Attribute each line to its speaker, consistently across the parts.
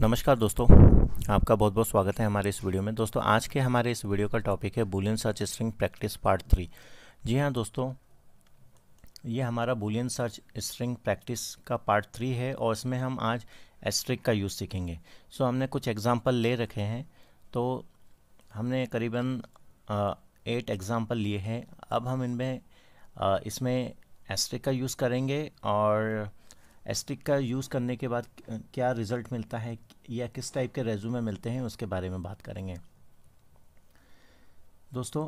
Speaker 1: नमस्कार दोस्तों आपका बहुत बहुत स्वागत है हमारे इस वीडियो में दोस्तों आज के हमारे इस वीडियो का टॉपिक है Boolean search string practice part three जी हाँ दोस्तों ये हमारा बुलियन सर्च स्ट्रिंग प्रैक्टिस का पार्ट थ्री है और इसमें हम आज एस्ट्रिक का यूज़ सीखेंगे सो हमने कुछ एग्ज़ाम्पल ले रखे हैं तो हमने करीबन एट एग्ज़ाम्पल लिए हैं अब हम इनमें इसमें एस्ट्रिक का यूज़ करेंगे और एस्ट्रिक का यूज़ करने के बाद क्या रिज़ल्ट मिलता है या किस टाइप के रेज्यूमे मिलते हैं उसके बारे में बात करेंगे दोस्तों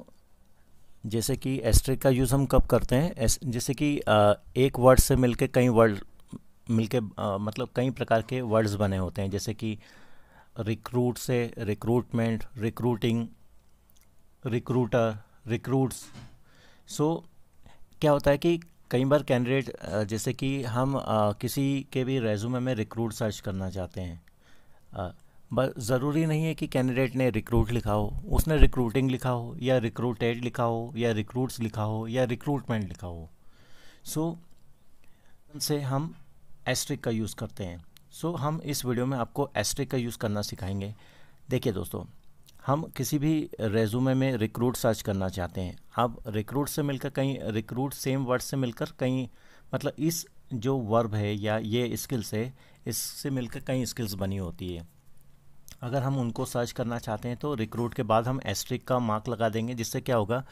Speaker 1: जैसे कि एस्ट्रिक का यूज़ हम कब करते हैं जैसे कि एक वर्ड से मिलके कई वर्ड मिलके मतलब कई प्रकार के वर्ड्स बने होते हैं जैसे कि रिक्रूट से recruitment recruiting recruiter recruits so क्या होता है कि कई बार कैंडिडेट जैसे कि हम आ, किसी के भी रेज्यूमे में रिक्रूट सर्च करना चाहते हैं बस ज़रूरी नहीं है कि कैंडिडेट ने रिक्रूट लिखा हो उसने रिक्रूटिंग लिखा हो या रिक्रूटेड लिखा हो या रिक्रूट्स लिखा हो या रिक्रूटमेंट लिखा हो सो so, से हम एस्ट्रिक का यूज़ करते हैं सो so, हम इस वीडियो में आपको एस्ट्रिक का यूज़ करना सिखाएंगे देखिए दोस्तों हम किसी भी रेज्यूमे में रिक्रूट सर्च करना चाहते हैं अब रिक्रूट से मिलकर कहीं रिक्रूट सेम वर्ड से मिलकर कहीं मतलब इस जो वर्ब है या ये स्किल्स है इससे मिलकर कई स्किल्स बनी होती है अगर हम उनको सर्च करना चाहते हैं तो रिक्रूट के बाद हम एस्ट्रिक का मार्क लगा देंगे जिससे क्या होगा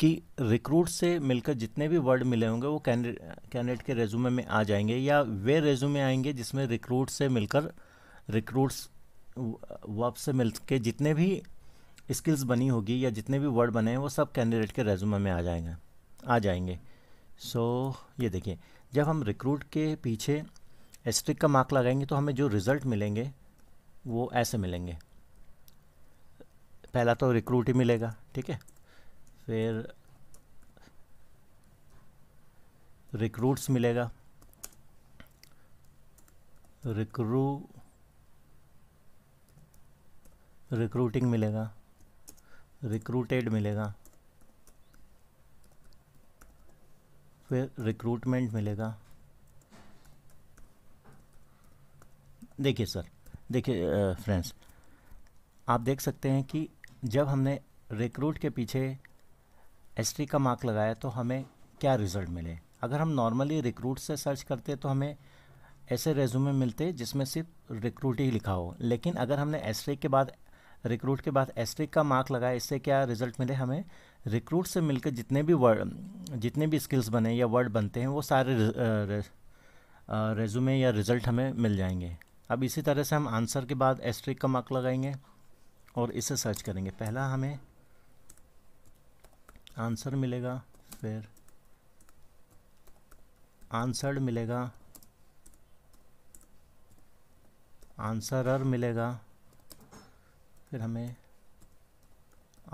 Speaker 1: कि रिक्रूट से मिलकर जितने भी वर्ड मिले होंगे वो कैंडिडेट के रेज्यूमे में आ जाएंगे या वे रेज्यूमे आएंगे जिसमें रिक्रूट से मिलकर रिक्रूट्स वर्ब से मिल के जितने भी स्किल्स बनी होगी या जितने भी वर्ड बने हैं वो सब कैंडिडेट के रेज्यूमे में आ जाएंगे आ जाएंगे सो so, ये देखिए जब हम रिक्रूट के पीछे एस्ट्रिक का मार्क लगाएंगे तो हमें जो रिज़ल्ट मिलेंगे वो ऐसे मिलेंगे पहला तो रिक्रूट ही मिलेगा ठीक है फिर रिक्रूट्स मिलेगा रिक्रू रिक्रूटिंग मिलेगा रिक्रूटेड मिलेगा फिर रिक्रूटमेंट मिलेगा देखिए सर देखिए फ्रेंड्स आप देख सकते हैं कि जब हमने रिक्रूट के पीछे एस का मार्क लगाया तो हमें क्या रिज़ल्ट मिले अगर हम नॉर्मली रिक्रूट से सर्च करते तो हमें ऐसे रेज्यूमे मिलते जिसमें सिर्फ रिक्रूट ही लिखा हो लेकिन अगर हमने एस के बाद रिक्रूट के बाद एस्ट्रिक का मार्क लगाए इससे क्या रिजल्ट मिले हमें रिक्रूट से मिलकर जितने भी वर्ड जितने भी स्किल्स बने या वर्ड बनते हैं वो सारे रेजूमे या रिज़ल्ट हमें मिल जाएंगे अब इसी तरह से हम आंसर के बाद एस्ट्रिक का मार्क लगाएंगे और इसे सर्च करेंगे पहला हमें आंसर मिलेगा फिर आंसर्ड मिलेगा आंसरर मिलेगा फिर हमें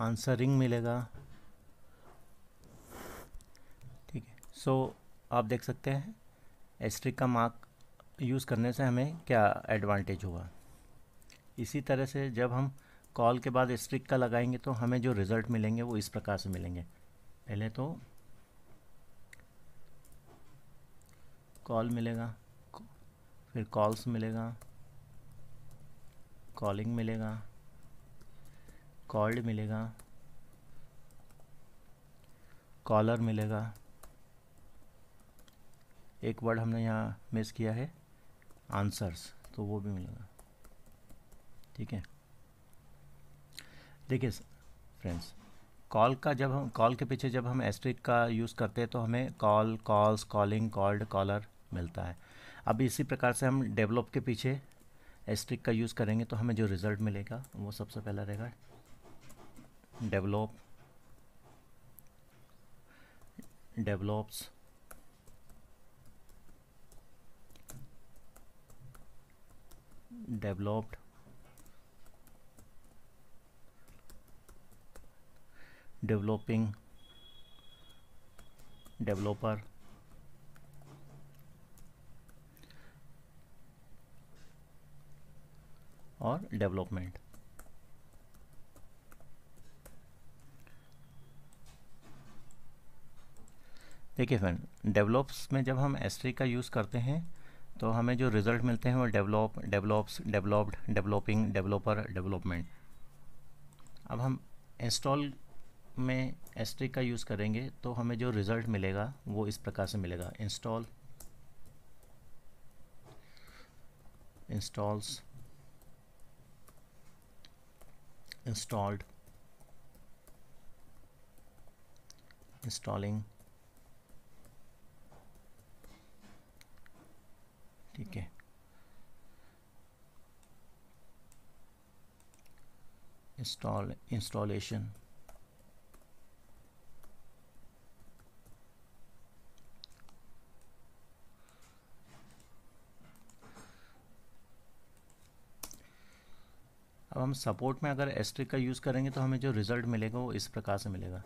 Speaker 1: आंसर रिंग मिलेगा ठीक है सो आप देख सकते हैं एस्ट्रिक का मार्क यूज़ करने से हमें क्या एडवांटेज हुआ इसी तरह से जब हम कॉल के बाद स्ट्रिक का लगाएंगे तो हमें जो रिज़ल्ट मिलेंगे वो इस प्रकार से मिलेंगे पहले तो कॉल मिलेगा फिर कॉल्स मिलेगा कॉलिंग मिलेगा कॉल्ड मिलेगा कॉलर मिलेगा एक वर्ड हमने यहाँ मिस किया है आंसर्स तो वो भी मिलेगा ठीक है देखिए फ्रेंड्स कॉल का जब हम कॉल के पीछे जब हम एस्ट्रिक का यूज़ करते हैं तो हमें call calls calling called caller मिलता है अब इसी प्रकार से हम डेवलप के पीछे एस्ट्रिक का यूज़ करेंगे तो हमें जो रिज़ल्ट मिलेगा वो सबसे पहला रहेगा develop develops developed developing developer or development देखिए फ्रेंड डेवलप्स में जब हम एस्ट्रिक का यूज़ करते हैं तो हमें जो रिज़ल्ट मिलते हैं वो develop develops developed developing developer development अब हम इंस्टॉल में एस्ट्रिक का यूज़ करेंगे तो हमें जो रिज़ल्ट मिलेगा वो इस प्रकार से मिलेगा install installs installed installing install installation अब हम सपोर्ट में अगर एस्ट्रिक का यूज़ करेंगे तो हमें जो रिज़ल्ट मिलेगा वो इस प्रकार से मिलेगा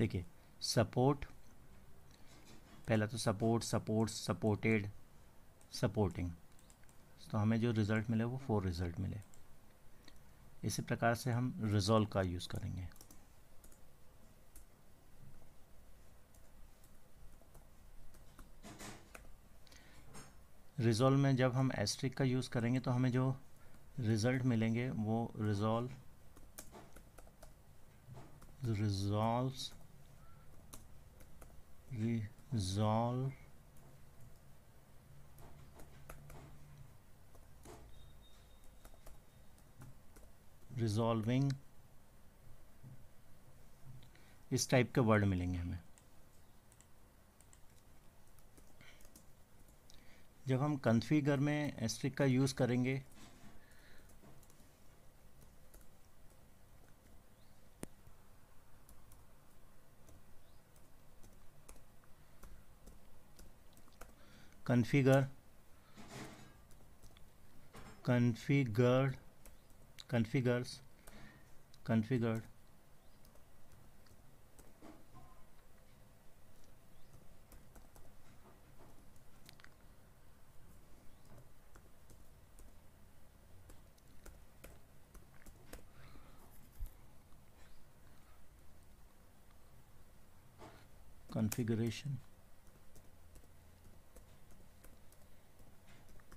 Speaker 1: देखिए सपोर्ट पहला तो सपोर्ट सपोर्ट सपोर्टेड सपोर्टिंग तो हमें जो रिज़ल्ट मिले वो फोर रिज़ल्ट मिले इसी प्रकार से हम रिजोल्व का यूज़ करेंगे रिजोल्व में जब हम एस्ट्रिक का यूज़ करेंगे तो हमें जो रिज़ल्ट मिलेंगे वो रिजॉल्व रिजोल्व Zol रिजॉल्विंग इस टाइप के वर्ड मिलेंगे हमें जब हम कन्फिगर में एस्ट्रिक का यूज़ करेंगे configure configured configures configured configuration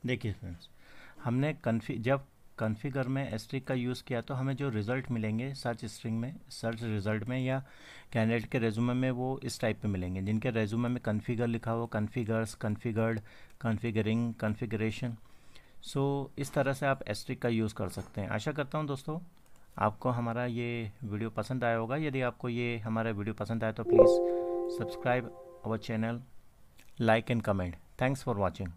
Speaker 1: देखिए फ्रेंड्स हमने कन्फी जब कन्फिगर में एस्ट्रिक का यूज़ किया तो हमें जो रिज़ल्ट मिलेंगे सर्च स्ट्रिंग में सर्च रिज़ल्ट में या कैंडिडेट के रेज्यूमे में वो इस टाइप पे मिलेंगे जिनके रेज्यूमे में कन्फिगर लिखा हो configures configured configuring configuration so इस तरह से आप एस्ट्रिक का यूज़ कर सकते हैं आशा करता हूँ दोस्तों आपको हमारा ये वीडियो पसंद आया होगा यदि आपको ये हमारा वीडियो पसंद आया तो please subscribe our channel like and comment thanks for watching